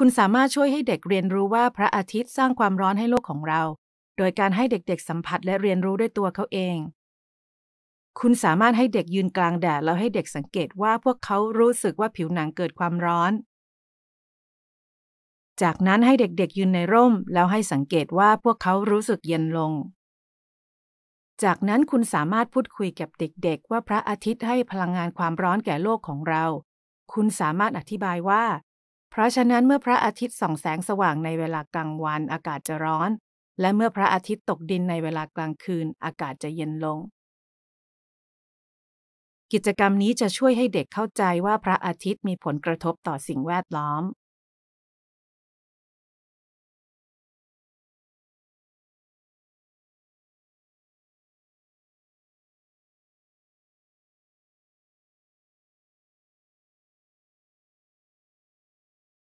คุณสามารถช่วยให้เด็กเรียนรู้ว่าพระอาทิตย์สร้างความร้อนให้โลกของเรา โดยการให้เด็ก ๆสัมผัสและเรียนรู้ด้วยตัวเขาเอง คุณสามารถให้เด็กยืนกลางแดดแล้วให้เด็กสังเกตว่าพวกเขารู้สึกว่าผิวหนังเกิดความร้อน จากนั้นให้เด็กๆยืนในร่มแล้วให้สังเกตว่าพวกเขารู้สึกเย็นลง จากนั้นคุณสามารถพูดคุยกับเด็ก ๆ ว่าพระอาทิตย์ให้พลังงานความร้อนแก่โลกของเรา คุณสามารถอธิบายว่าเพราะฉะนั้นเมื่อพระอาทิตย์ส่องแสงสว่างในเวลากลางวันอากาศจะร้อน และเมื่อพระอาทิตย์ตกดินในเวลากลางคืนอากาศจะเย็นลง กิจกรรมนี้จะช่วยให้เด็กเข้าใจว่าพระอาทิตย์มีผลกระทบต่อสิ่งแวดล้อม